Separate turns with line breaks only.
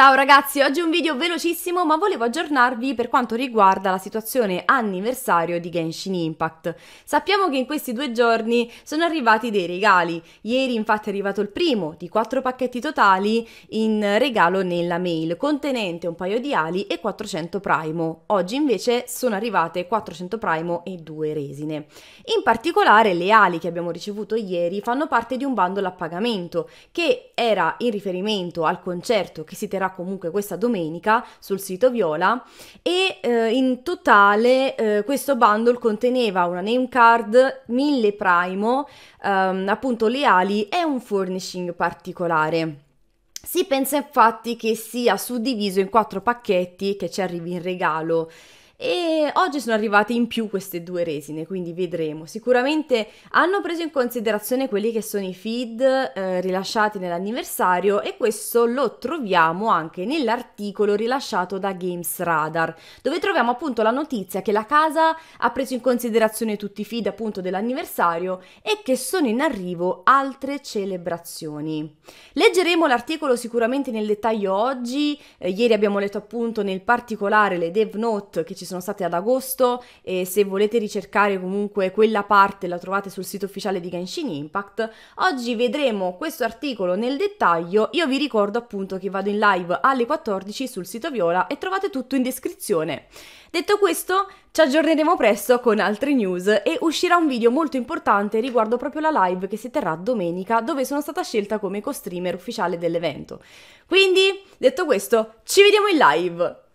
Ciao ragazzi, oggi un video velocissimo ma volevo aggiornarvi per quanto riguarda la situazione anniversario di Genshin Impact. Sappiamo che in questi due giorni sono arrivati dei regali, ieri infatti è arrivato il primo di quattro pacchetti totali in regalo nella mail contenente un paio di ali e 400 primo, oggi invece sono arrivate 400 primo e due resine. In particolare le ali che abbiamo ricevuto ieri fanno parte di un bundle a pagamento che era in riferimento al concerto che si terrà sarà comunque questa domenica sul sito Viola e eh, in totale eh, questo bundle conteneva una name card, mille Primo, ehm, appunto le ali e un furnishing particolare. Si pensa infatti che sia suddiviso in quattro pacchetti che ci arrivi in regalo e oggi sono arrivate in più queste due resine, quindi vedremo. Sicuramente hanno preso in considerazione quelli che sono i feed eh, rilasciati nell'anniversario e questo lo troviamo anche nell'articolo rilasciato da Games Radar, dove troviamo appunto la notizia che la casa ha preso in considerazione tutti i feed appunto dell'anniversario e che sono in arrivo altre celebrazioni. Leggeremo l'articolo sicuramente nel dettaglio oggi, eh, ieri abbiamo letto appunto nel particolare le dev note che ci sono state ad agosto e se volete ricercare comunque quella parte la trovate sul sito ufficiale di Genshin Impact. Oggi vedremo questo articolo nel dettaglio, io vi ricordo appunto che vado in live alle 14 sul sito Viola e trovate tutto in descrizione. Detto questo, ci aggiorneremo presto con altre news e uscirà un video molto importante riguardo proprio la live che si terrà domenica dove sono stata scelta come co-streamer ufficiale dell'evento. Quindi, detto questo, ci vediamo in live!